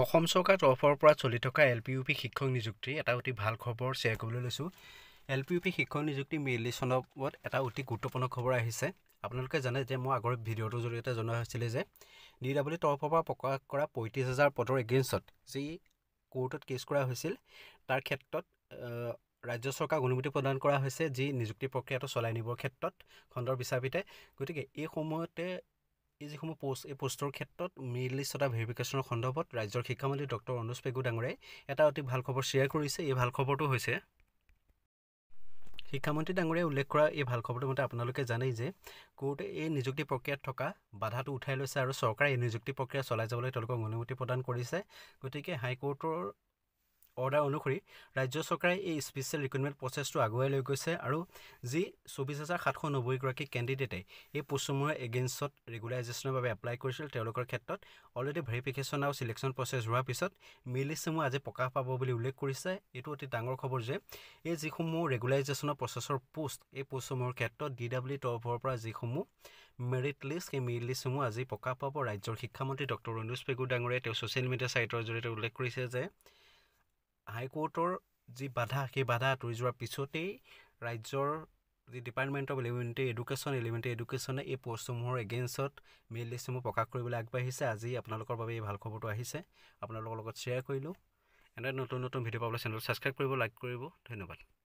অসম চৰকাৰ তৰফৰ পৰা চলি থকা এল পি ইউ পি শিক্ষক নিযুক্তি এটা অতি ভাল খবৰ শ্বেয়াৰ কৰিবলৈ লৈছোঁ এল পি ইউ পি শিক্ষক নিযুক্তি মিলিচনত এটা অতি গুৰুত্বপূৰ্ণ খবৰ আহিছে আপোনালোকে জানে যে মই আগৰ ভিডিঅ'টোৰ জৰিয়তে জনোৱা হৈছিলে যে ডি ডাব্লিউৰ তৰফৰ পৰা প্ৰকাশ কৰা পঁয়ত্ৰিছ হাজাৰ পদৰ এগেইনষ্টত যি কোৰ্টত কেছ কৰা হৈছিল তাৰ ক্ষেত্ৰত ৰাজ্য চৰকাৰক অনুমতি প্ৰদান কৰা হৈছে যি নিযুক্তি প্ৰক্ৰিয়াটো চলাই নিবৰ ক্ষেত্ৰত খণ্ডৰ বিচাৰপীঠে গতিকে এই সময়তে এই যিসমূহ প'ষ্ট এই পোষ্টৰ ক্ষেত্ৰত মিডিল ইষ্ট তথা ভেৰিফিকেশ্যনৰ সন্দৰ্ভত ৰাজ্যৰ শিক্ষামন্ত্ৰী ডক্টৰ অনুজ পেগু ডাঙৰীয়াই এটা অতি ভাল খবৰ শ্বেয়াৰ কৰিছে এই ভাল খবৰটো হৈছে শিক্ষামন্ত্ৰী ডাঙৰীয়াই উল্লেখ কৰা এই ভাল খবৰটো মতে আপোনালোকে জানেই যে কোৰ্টে এই নিযুক্তি প্ৰক্ৰিয়াত থকা বাধাটো উঠাই লৈছে আৰু চৰকাৰে এই নিযুক্তি প্ৰক্ৰিয়া চলাই যাবলৈ তেওঁলোকক অনুমতি প্ৰদান কৰিছে গতিকে হাইকোৰ্টৰ অৰ্ডাৰ অনুসৰি ৰাজ্য চৰকাৰে এই স্পেচিয়েল ৰিক্ৰুইটমেণ্ট প্ৰচেছটো আগুৱাই লৈ গৈছে আৰু যি চৌবিছ হাজাৰ সাতশ নব্বৈগৰাকী কেণ্ডিডেটে এই পশ্চিমৰ এগেইনষ্টত ৰেগুলাইজেশ্যনৰ বাবে এপ্লাই কৰিছিল তেওঁলোকৰ ক্ষেত্ৰত অলৰেডি ভেৰিফিকেশ্যন আৰু চিলেকশ্যন প্ৰচেছ হোৱাৰ পিছত মেলিচসমূহ আজি প্ৰকাশ পাব বুলি উল্লেখ কৰিছে এইটো অতি ডাঙৰ খবৰ যে এই যিসমূহ ৰেগুলাইজেশ্যনৰ প্ৰচেছৰ পোষ্ট এই পোষ্টসমূহৰ ক্ষেত্ৰত ডি ডাব্লিউ তৰফৰ পৰা যিসমূহ মেৰিট লিষ্ট সেই মেৰিট লিষ্টসমূহ আজি প্ৰকাশ পাব ৰাজ্যৰ শিক্ষামন্ত্ৰী ডক্টৰ ৰণোজ পেগু ডাঙৰীয়াই তেওঁ ছ'চিয়েল মিডিয়া চাইটৰ জৰিয়তে উল্লেখ কৰিছে যে হাইকোৰ্টৰ যি বাধা সেই বাধা আঁতৰি যোৱাৰ পিছতেই ৰাজ্যৰ যি department of elementary education elementary এডুকেশ্যনে এই প'ষ্টসমূহৰ এগেইনষ্টত মেইল লিষ্টসমূহ প্ৰকাশ কৰিবলৈ আগবাঢ়িছে আজি আপোনালোকৰ বাবে এই ভাল খবৰটো আহিছে আপোনালোকৰ লগত শ্বেয়াৰ কৰিলোঁ এনেদৰে নতুন নতুন ভিডিঅ' পাবলৈ চেনেলটো ছাবস্ক্ৰাইব কৰিব লাইক কৰিব ধন্যবাদ